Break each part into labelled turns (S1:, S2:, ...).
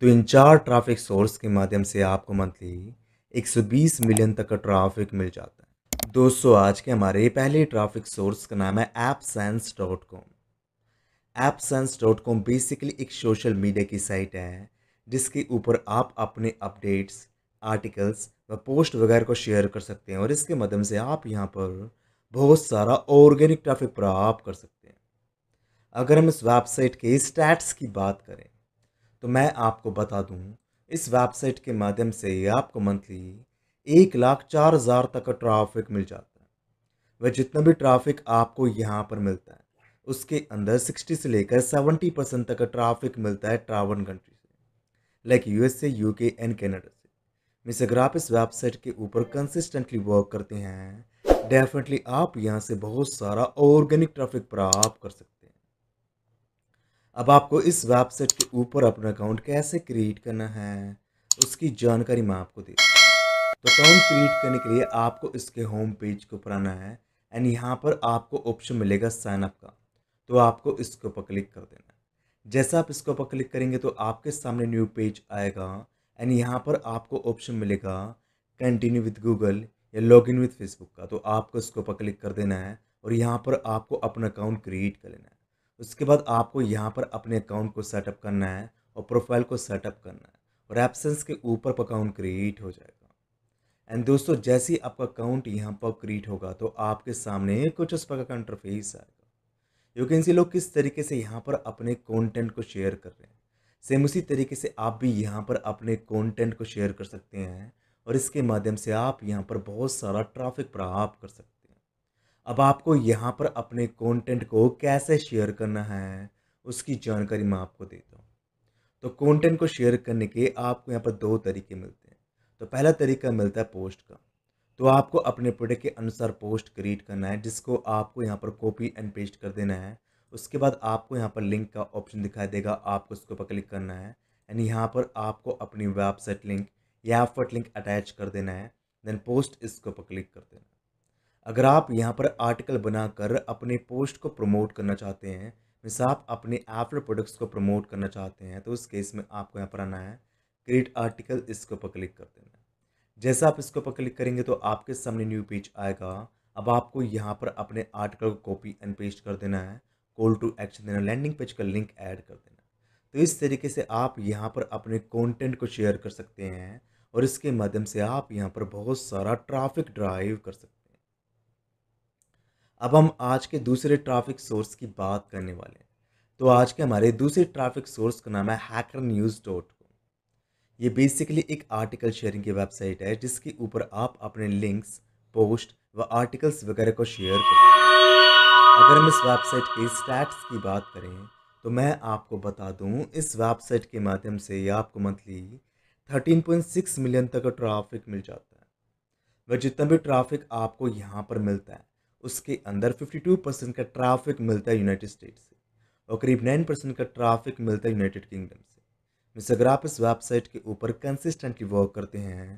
S1: तो इन चार traffic source के माध्यम से आपको मंथली 120 मिलियन तक का ट्रैफिक मिल जाता है दोस्तों आज के हमारे पहले ट्रैफिक सोर्स का नाम है sense dot com sense dot com basically एक सोशल मीडिया की साइट है जिसके ऊपर आप अपने अपडेट्स आर्टिकल्स व पोस्ट वगैरह को शेयर कर सकते हैं और इसके माध्यम से आप यहाँ पर बहुत सारा ऑर्गेनिक ट्रैफिक प्राप्त कर सकते हैं अगर हम इस वेबसाइट के स्टैट्स की बात करें तो मैं आपको बता दूं इस वेबसाइट के माध्यम से आपको मंथली एक लाख चार हज़ार तक का ट्राफिक मिल जाता है वह जितना भी ट्राफिक आपको यहाँ पर मिलता है उसके अंदर सिक्सटी से लेकर सेवेंटी परसेंट तक का ट्राफिक मिलता है ट्रावन कंट्री से like U K and Canada से मिस अगर आप इस वेबसाइट के ऊपर कंसिस्टेंटली वर्क करते हैं डेफिनेटली आप यहाँ से बहुत सारा ऑर्गेनिक ट्राफिक प्राप्त कर सकते हैं अब आपको इस वेबसाइट के ऊपर अपना अकाउंट कैसे क्रिएट करना है उसकी जानकारी मैं आपको दे तो अकाउंट क्रिएट करने के लिए आपको इसके होम पेज के ऊपर आना है एंड यहाँ पर आपको ऑप्शन मिलेगा साइन अप का तो आपको इसके ऊपर क्लिक कर देना है जैसा आप इसके ऊपर क्लिक करेंगे तो आपके सामने न्यू पेज आएगा एंड यहाँ पर आपको ऑप्शन मिलेगा कंटिन्यू विद गूगल या लॉग इन विथ फेसबुक का तो आपको इसके ऊपर क्लिक कर देना है और यहाँ पर आपको अपना अकाउंट क्रिएट कर लेना है उसके बाद आपको यहाँ पर अपने अकाउंट को सेटअप करना है और प्रोफाइल को सेटअप करना है और एप्सेंस के ऊपर अकाउंट क्रिएट हो जाएगा एंड दोस्तों जैसे ही आपका अकाउंट यहाँ पर क्रिएट होगा तो आपके सामने कुछ उस प्रकार का इंटरफेस आएगा यू कैन सी लोग किस तरीके से यहाँ पर अपने कॉन्टेंट को शेयर कर रहे हैं सेम उसी तरीके से आप भी यहाँ पर अपने कॉन्टेंट को शेयर कर सकते हैं और इसके माध्यम से आप यहाँ पर बहुत सारा ट्राफिक प्राप्त कर सकते हैं अब आपको यहाँ पर अपने कंटेंट को कैसे शेयर करना है उसकी जानकारी मैं आपको देता हूँ तो कंटेंट को शेयर करने के आपको यहाँ पर दो तरीके मिलते हैं तो पहला तरीका मिलता है पोस्ट का तो आपको अपने प्रोडक्ट के अनुसार पोस्ट क्रिएट करना है जिसको आपको यहाँ पर कॉपी एंड पेस्ट कर देना है उसके बाद आपको यहाँ पर लिंक का ऑप्शन दिखाई देगा आपको उसके ऊपर क्लिक करना है एंड यहाँ पर आपको अपनी वेबसाइट लिंक या फट लिंक अटैच कर देना है देन पोस्ट इसके ऊपर क्लिक कर देना है अगर आप यहाँ पर आर्टिकल बनाकर अपने पोस्ट को प्रमोट करना चाहते हैं मिस आप अपने एफर प्रोडक्ट्स को प्रमोट करना चाहते हैं तो उस केस में आपको यहाँ पर आना है क्रिएट आर्टिकल इसके ऊपर क्लिक कर देना है जैसा आप इसके ऊपर क्लिक करेंगे तो आपके सामने न्यू पेज आएगा अब आपको यहाँ पर अपने आर्टिकल को कॉपी एंड पेस्ट कर देना है कॉल टू एक्शन देना लैंडिंग पेज का लिंक ऐड कर देना तो इस तरीके से आप यहाँ पर अपने कॉन्टेंट को शेयर कर सकते हैं और इसके माध्यम से आप यहाँ पर बहुत सारा ट्राफिक ड्राइव कर सकते हैं अब हम आज के दूसरे ट्रैफिक सोर्स की बात करने वाले हैं तो आज के हमारे दूसरे ट्रैफिक सोर्स का नाम है हैकर न्यूज़ डॉट कॉम ये बेसिकली एक आर्टिकल शेयरिंग की वेबसाइट है जिसके ऊपर आप अपने लिंक्स पोस्ट व आर्टिकल्स वगैरह को शेयर कर अगर हम इस वेबसाइट के स्टैट्स की बात करें तो मैं आपको बता दूं इस वेबसाइट के माध्यम से आपको मंथली 13.6 मिलियन तक का ट्रैफिक मिल जाता है वह जितना भी ट्रैफिक आपको यहाँ पर मिलता है उसके अंदर 52 परसेंट का ट्रैफिक मिलता है यूनाइटेड स्टेट से और करीब 9 परसेंट का ट्रैफिक मिलता है यूनाइटेड किंगडम से मिस अगर आप इस वेबसाइट के ऊपर कंसिस्टेंटली वर्क करते हैं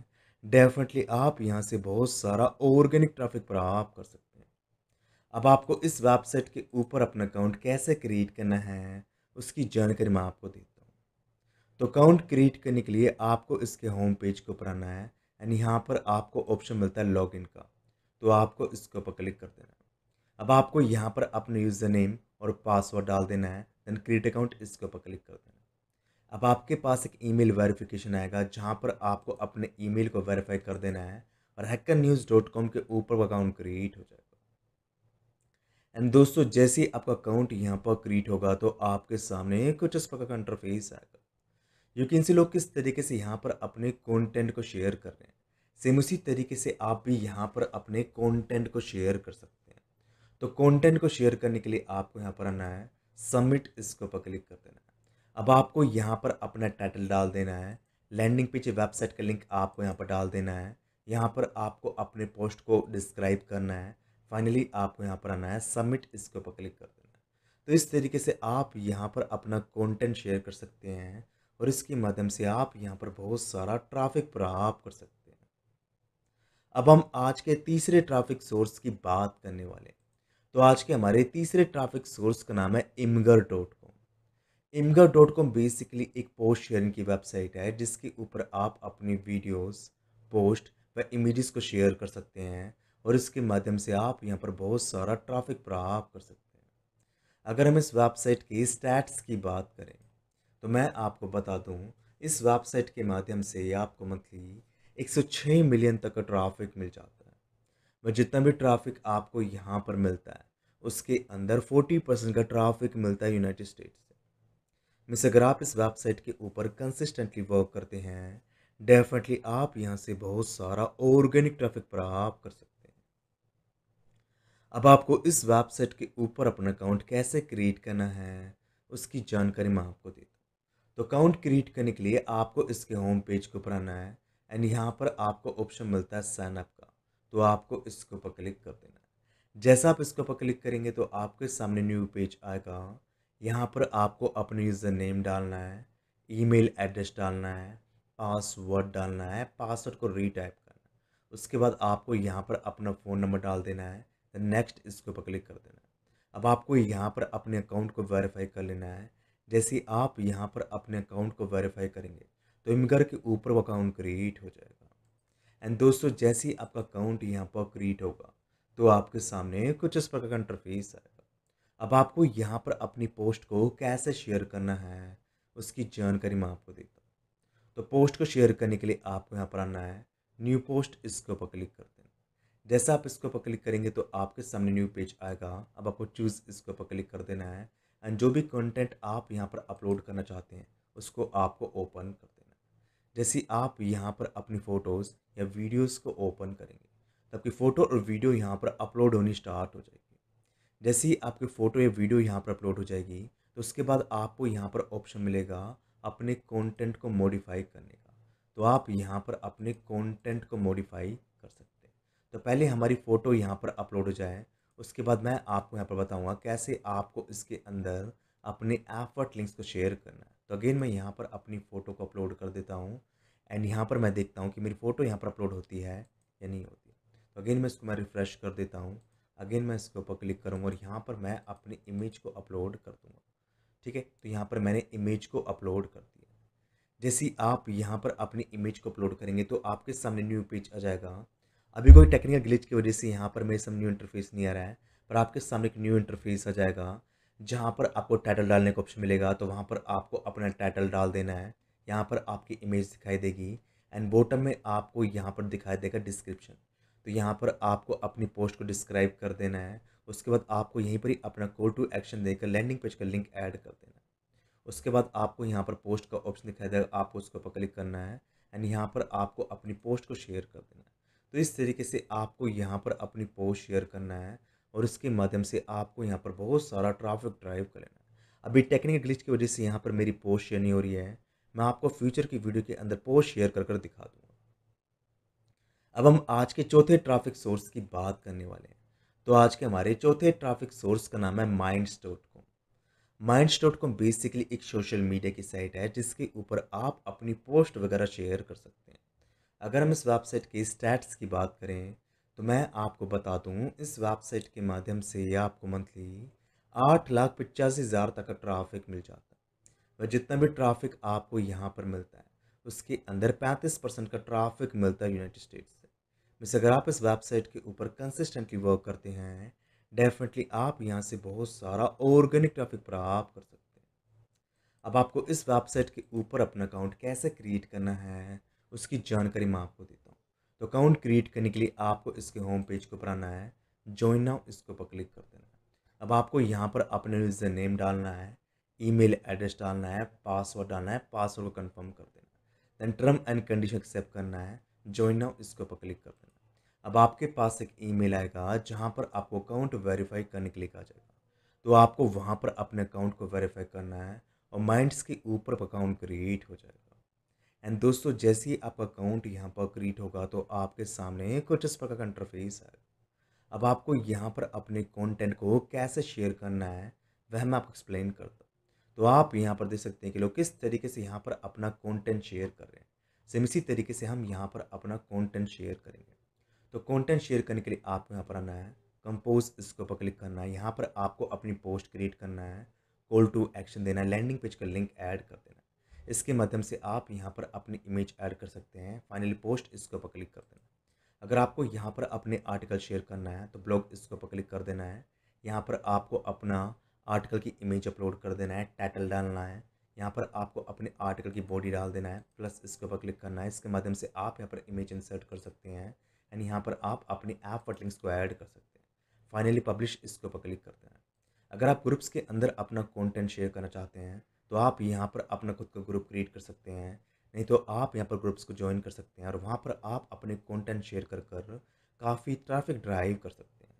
S1: डेफिनेटली आप यहाँ से बहुत सारा ऑर्गेनिक ट्रैफिक प्राप्त कर सकते हैं अब आपको इस वेबसाइट के ऊपर अपना अकाउंट कैसे क्रिएट करना है उसकी जानकारी मैं आपको देता हूँ तो अकाउंट क्रिएट करने के लिए आपको इसके होम पेज के ऊपर आना है एंड यहाँ पर आपको ऑप्शन मिलता है लॉगिन का तो आपको इसके ऊपर क्लिक कर देना है अब आपको यहाँ पर अपने यूज़र नेम और पासवर्ड डाल देना है देन क्रिएट अकाउंट इसके ऊपर क्लिक कर देना है अब आपके पास एक ईमेल वेरिफिकेशन आएगा जहाँ पर आपको अपने ईमेल को वेरीफाई कर देना है और हैकर न्यूज़ डॉट कॉम के ऊपर अकाउंट क्रिएट हो जाएगा एंड दोस्तों जैसे ही आपका अकाउंट यहाँ पर क्रिएट होगा तो आपके सामने कुछ इस प्रकार का इंटरफेस आएगा यू कैन सी लोग किस तरीके से यहाँ पर अपने कंटेंट को शेयर कर रहे हैं सेम उसी तरीके से आप भी यहाँ पर अपने कंटेंट को शेयर कर सकते हैं तो कंटेंट को शेयर करने के लिए आपको यहाँ पर आना है सबमिट इसके ऊपर क्लिक कर देना है अब आपको यहाँ पर अपना टाइटल डाल देना है लैंडिंग पेज वेबसाइट का लिंक आपको यहाँ पर डाल देना है यहाँ पर आपको अपने पोस्ट को डिस्क्राइब करना है फाइनली आपको यहाँ पर आना है सबमिट इसके ऊपर क्लिक कर देना है तो इस तरीके से आप यहाँ पर अपना कंटेंट शेयर कर सकते हैं और इसके माध्यम से आप यहाँ पर बहुत सारा ट्रैफिक प्राप्त कर सकते हैं अब हम आज के तीसरे ट्रैफिक सोर्स की बात करने वाले हैं तो आज के हमारे तीसरे ट्रैफिक सोर्स का नाम है Imgur dot com Imgur dot com basically एक पोस्ट शेयरिंग की वेबसाइट है जिसके ऊपर आप अपनी वीडियोस पोस्ट व इमेजेस को शेयर कर सकते हैं और इसके माध्यम से आप यहाँ पर बहुत सारा ट्रैफिक प्राप्त कर सकते हैं अगर हम इस वेबसाइट के स्टैट्स की बात करें तो मैं आपको बता दूँ इस वेबसाइट के माध्यम से आपको मंथली 106 मिलियन तक का ट्राफिक मिल जाता है वह जितना भी ट्राफिक आपको यहाँ पर मिलता है उसके अंदर 40 परसेंट का ट्राफिक मिलता है यूनाइटेड स्टेट्स से मिस अगर आप इस वेबसाइट के ऊपर कंसिस्टेंटली वर्क करते हैं डेफिनेटली आप यहाँ से बहुत सारा ऑर्गेनिक ट्रैफिक प्राप्त कर सकते हैं अब आपको इस वेबसाइट के ऊपर अपना अकाउंट कैसे क्रिएट करना है उसकी जानकारी मैं आपको देता हूँ तो अकाउंट क्रिएट करने के लिए आपको इसके होम पेज के ऊपर आना है एंड यहाँ पर आपको ऑप्शन मिलता है साइनअप का तो आपको इसके ऊपर क्लिक कर देना है जैसा आप इसके ऊपर क्लिक करेंगे तो आपके सामने न्यू पेज आएगा यहाँ पर आपको अपने यूज़र नेम डालना है ईमेल एड्रेस डालना है पासवर्ड डालना है पासवर्ड को रीटाइप करना है उसके बाद आपको यहाँ पर अपना फ़ोन नंबर डाल देना है नेक्स्ट इसके ऊपर क्लिक कर देना है अब आपको यहाँ पर अपने अकाउंट को वेरीफाई कर लेना है जैसे आप यहाँ पर अपने अकाउंट को वेरीफाई करेंगे तो इमगर के ऊपर वो अकाउंट क्रिएट हो जाएगा एंड दोस्तों जैसे ही आपका अकाउंट यहाँ पर क्रिएट होगा तो आपके सामने कुछ इस प्रकार का इंटरफेस आएगा अब आपको यहाँ पर अपनी पोस्ट को कैसे शेयर करना है उसकी जानकारी मैं आपको देता हूँ तो पोस्ट को शेयर करने के लिए आपको यहाँ पर आना है न्यू पोस्ट इसके ऊपर क्लिक कर देना जैसा आप इसके ऊपर क्लिक करेंगे तो आपके सामने न्यू पेज आएगा अब आपको चूज़ इसके ऊपर क्लिक कर देना है एंड जो भी कंटेंट आप यहाँ पर अपलोड करना चाहते हैं उसको आपको ओपन कर जैसे आप यहाँ पर अपनी फ़ोटोज़ या वीडियोस को ओपन करेंगे तो आपकी फ़ोटो और वीडियो यहाँ पर अपलोड होनी स्टार्ट हो जाएगी जैसे ही आपकी फ़ोटो या वीडियो यहाँ पर अपलोड हो जाएगी तो उसके बाद आपको यहाँ पर ऑप्शन मिलेगा अपने कंटेंट को मॉडिफाई करने का तो आप यहाँ पर अपने कंटेंट को मॉडिफाई कर सकते हैं तो पहले हमारी फ़ोटो यहाँ पर अपलोड हो जाए उसके बाद मैं आपको यहाँ पर बताऊँगा कैसे आपको इसके अंदर अपने एफर्ट लिंक्स को शेयर करना है तो अगेन मैं यहाँ पर अपनी फ़ोटो को अपलोड कर देता हूँ एंड यहाँ पर मैं देखता हूँ कि मेरी फ़ोटो यहाँ पर अपलोड होती है या नहीं होती तो अगेन मैं इसको मैं रिफ़्रेश कर देता हूँ अगेन मैं इसके ऊपर क्लिक करूँगा और यहाँ पर मैं अपनी इमेज को अपलोड कर दूँगा ठीक है तो यहाँ पर मैंने इमेज को अपलोड कर दिया जैसे आप यहाँ पर अपनी इमेज को अपलोड करेंगे तो आपके सामने न्यू पेज आ जाएगा अभी कोई टेक्निकल ग्लिच की वजह से यहाँ पर मेरे सामने न्यू इंटरफेस नहीं आ रहा है पर आपके सामने एक न्यू इंटरफेस आ जाएगा जहाँ पर आपको टाइटल डालने का ऑप्शन मिलेगा तो वहाँ पर आपको अपना टाइटल डाल देना है यहाँ पर आपकी इमेज दिखाई देगी एंड बॉटम में आपको यहाँ पर दिखाई देगा डिस्क्रिप्शन तो यहाँ पर आपको अपनी पोस्ट को डिस्क्राइब कर देना है उसके बाद आपको यहीं पर ही अपना कॉल टू एक्शन देकर लैंडिंग पेज का लिंक ऐड कर देना है उसके बाद आपको यहाँ पर पोस्ट का ऑप्शन दिखाई देगा आपको उसके ऊपर क्लिक करना है एंड यहाँ पर आपको अपनी पोस्ट को शेयर कर देना है तो इस तरीके से आपको यहाँ पर अपनी पोस्ट शेयर करना है और इसके माध्यम से आपको यहाँ पर बहुत सारा ट्राफिक ड्राइव कर लेना है अभी टेक्निकल ग्लिच की वजह से यहाँ पर मेरी पोस्ट शेयर नहीं हो रही है मैं आपको फ्यूचर की वीडियो के अंदर पोस्ट शेयर कर कर दिखा दूँगा अब हम आज के चौथे ट्राफिक सोर्स की बात करने वाले हैं तो आज के हमारे चौथे ट्राफिक सोर्स का नाम है माइंड स्टोट com minds dot com basically एक सोशल मीडिया की साइट है जिसके ऊपर आप अपनी पोस्ट वगैरह शेयर कर सकते हैं अगर हम इस वेबसाइट के स्टैट्स की बात करें तो मैं आपको बता दूं इस वेबसाइट के माध्यम से आपको मंथली आठ लाख पचासी हज़ार तक का ट्राफिक मिल जाता है वह जितना भी ट्राफिक आपको यहाँ पर मिलता है उसके अंदर पैंतीस परसेंट का ट्राफिक मिलता है यूनाइटेड स्टेट्स से मिस अगर आप इस वेबसाइट के ऊपर कंसिस्टेंटली वर्क करते हैं डेफिनेटली आप यहाँ से बहुत सारा ऑर्गेनिक ट्राफिक प्राप्त कर सकते हैं अब आपको इस वेबसाइट के ऊपर अपना अकाउंट कैसे क्रिएट करना है उसकी जानकारी मैं आपको देता हूँ तो अकाउंट क्रिएट करने के लिए आपको इसके होम पेज के ऊपर आना है ज्वाइन नाउ इसके ऊपर क्लिक कर देना है अब आपको यहाँ पर अपने यूज़र नेम डालना है ईमेल एड्रेस डालना है पासवर्ड डालना है पासवर्ड को कन्फर्म कर देना है then term and condition accept करना है ज्वाइन नाउ इसके ऊपर क्लिक कर देना अब आपके पास एक ईमेल आएगा जहाँ पर आपको अकाउंट वेरीफाई करने के लिए कहा जाएगा तो आपको वहाँ पर अपने अकाउंट को वेरीफाई करना है और माइंड्स के ऊपर अकाउंट क्रिएट हो जाएगा एंड दोस्तों जैसे ही आपका अकाउंट यहाँ पर क्रिएट होगा तो आपके सामने कुछ इस प्रकार का इंटरफेस है अब आपको यहाँ पर अपने कंटेंट को कैसे शेयर करना है वह मैं आपको एक्सप्लेन करता हूँ तो आप यहाँ पर देख सकते हैं कि लोग किस तरीके से यहाँ पर अपना कंटेंट शेयर कर रहे हैं सेम इसी तरीके से हम यहाँ पर अपना कंटेंट शेयर करेंगे तो कंटेंट शेयर करने के लिए आपको यहाँ पर आना है कंपोज इसके ऊपर क्लिक करना है यहाँ पर आपको अपनी पोस्ट क्रिएट करना है कॉल टू एक्शन देना है लैंडिंग पेज का लिंक ऐड कर देना इसके माध्यम से आप यहाँ पर अपनी इमेज ऐड कर सकते हैं फाइनली पोस्ट इसके ऊपर क्लिक कर देना अगर आपको यहाँ पर अपने आर्टिकल शेयर करना है तो ब्लॉग इसके ऊपर क्लिक कर देना है यहाँ पर आपको अपना आर्टिकल की इमेज अपलोड कर देना है टाइटल डालना है यहाँ पर आपको अपने आर्टिकल की बॉडी डाल देना है प्लस इसके ऊपर क्लिक करना है इसके माध्यम से आप यहाँ पर इमेज इंसर्ट कर सकते हैं एंड यहाँ पर आप अपने ऐप फटलिंग्स को ऐड कर सकते हैं फाइनली पब्लिश इसके ऊपर क्लिक करते हैं अगर आप ग्रुप्स के अंदर अपना कंटेंट शेयर करना चाहते हैं तो आप यहाँ पर अपना खुद का ग्रुप क्रिएट कर सकते हैं नहीं तो आप यहाँ पर ग्रुप्स को ज्वाइन कर सकते हैं और वहाँ पर आप अपने कंटेंट शेयर कर कर काफ़ी ट्रैफिक ड्राइव कर सकते हैं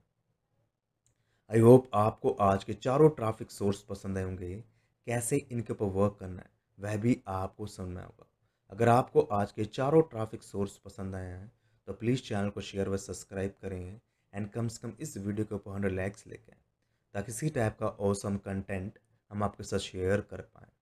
S1: आई होप आपको आज के चारों ट्रैफिक सोर्स पसंद आए होंगे कैसे इनके ऊपर वर्क करना है वह भी आपको समझना होगा अगर आपको आज के चारों ट्रैफिक सोर्स पसंद आए हैं तो प्लीज़ चैनल को शेयर व सब्सक्राइब करें एंड कम से कम इस वीडियो के ऊपर हंड्रेड लाइक्स लेके ताकि इसी टाइप का औसम कंटेंट हम आपके साथ शेयर कर पाएँ